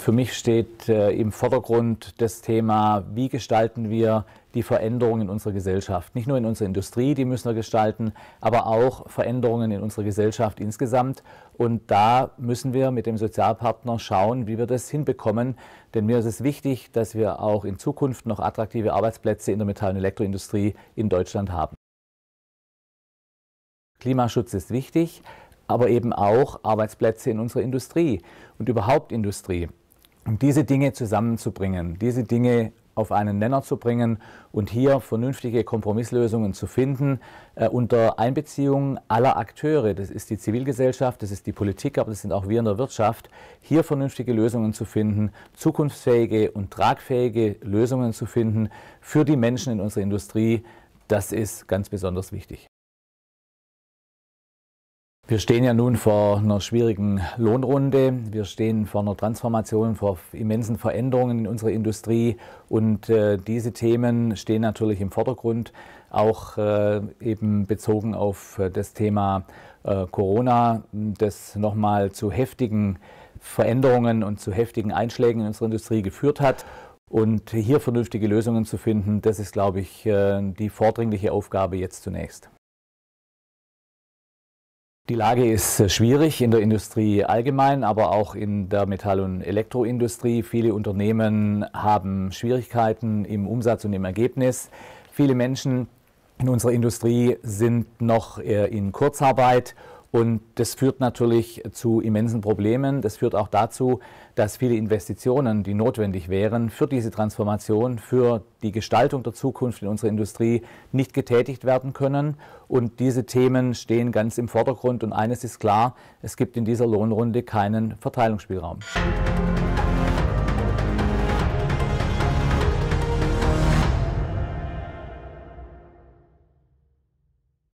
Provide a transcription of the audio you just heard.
Für mich steht äh, im Vordergrund das Thema, wie gestalten wir die Veränderungen in unserer Gesellschaft. Nicht nur in unserer Industrie, die müssen wir gestalten, aber auch Veränderungen in unserer Gesellschaft insgesamt. Und da müssen wir mit dem Sozialpartner schauen, wie wir das hinbekommen. Denn mir ist es wichtig, dass wir auch in Zukunft noch attraktive Arbeitsplätze in der Metall- und Elektroindustrie in Deutschland haben. Klimaschutz ist wichtig, aber eben auch Arbeitsplätze in unserer Industrie und überhaupt Industrie um diese Dinge zusammenzubringen, diese Dinge auf einen Nenner zu bringen und hier vernünftige Kompromisslösungen zu finden äh, unter Einbeziehung aller Akteure. Das ist die Zivilgesellschaft, das ist die Politik, aber das sind auch wir in der Wirtschaft. Hier vernünftige Lösungen zu finden, zukunftsfähige und tragfähige Lösungen zu finden für die Menschen in unserer Industrie, das ist ganz besonders wichtig. Wir stehen ja nun vor einer schwierigen Lohnrunde. Wir stehen vor einer Transformation, vor immensen Veränderungen in unserer Industrie. Und äh, diese Themen stehen natürlich im Vordergrund, auch äh, eben bezogen auf äh, das Thema äh, Corona, das nochmal zu heftigen Veränderungen und zu heftigen Einschlägen in unserer Industrie geführt hat. Und hier vernünftige Lösungen zu finden, das ist, glaube ich, äh, die vordringliche Aufgabe jetzt zunächst. Die Lage ist äh, schwierig in der Industrie allgemein, aber auch in der Metall- und Elektroindustrie. Viele Unternehmen haben Schwierigkeiten im Umsatz und im Ergebnis. Viele Menschen in unserer Industrie sind noch äh, in Kurzarbeit und das führt natürlich zu immensen Problemen. Das führt auch dazu, dass viele Investitionen, die notwendig wären für diese Transformation, für die Gestaltung der Zukunft in unserer Industrie, nicht getätigt werden können. Und diese Themen stehen ganz im Vordergrund. Und eines ist klar, es gibt in dieser Lohnrunde keinen Verteilungsspielraum.